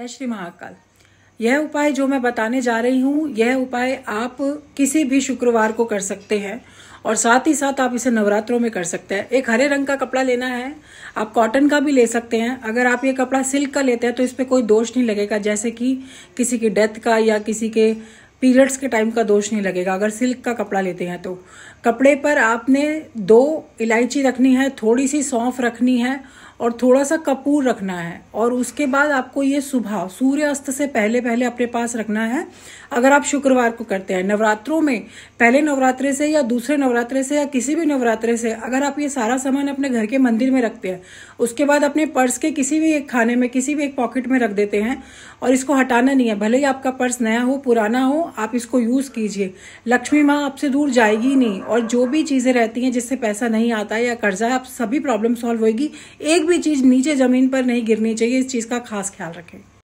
जय श्री महाकाल यह उपाय जो मैं बताने जा रही हूँ यह उपाय आप किसी भी शुक्रवार को कर सकते हैं और साथ ही साथ आप इसे नवरात्रों में कर सकते हैं एक हरे रंग का कपड़ा लेना है आप कॉटन का भी ले सकते हैं अगर आप ये कपड़ा सिल्क का लेते हैं तो इस पर कोई दोष नहीं लगेगा जैसे कि किसी की डेथ का या किसी के पीरियड्स के टाइम का दोष नहीं लगेगा अगर सिल्क का कपड़ा लेते हैं तो कपड़े पर आपने दो इलायची रखनी है थोड़ी सी सौंफ रखनी है और थोड़ा सा कपूर रखना है और उसके बाद आपको ये सुबह अस्त से पहले पहले अपने पास रखना है अगर आप शुक्रवार को करते हैं नवरात्रों में पहले नवरात्रे से या दूसरे नवरात्रे से या किसी भी नवरात्रे से अगर आप ये सारा सामान अपने घर के मंदिर में रखते हैं उसके बाद अपने पर्स के किसी भी एक खाने में किसी भी एक पॉकेट में रख देते हैं और इसको हटाना नहीं है भले ही आपका पर्स नया हो पुराना हो आप इसको यूज़ कीजिए लक्ष्मी माँ आपसे दूर जाएगी नहीं और जो भी चीज़ें रहती हैं जिससे पैसा नहीं आता है या कर्जा आप सभी प्रॉब्लम सॉल्व होगी एक भी चीज़ नीचे ज़मीन पर नहीं गिरनी चाहिए इस चीज़ का खास ख्याल रखें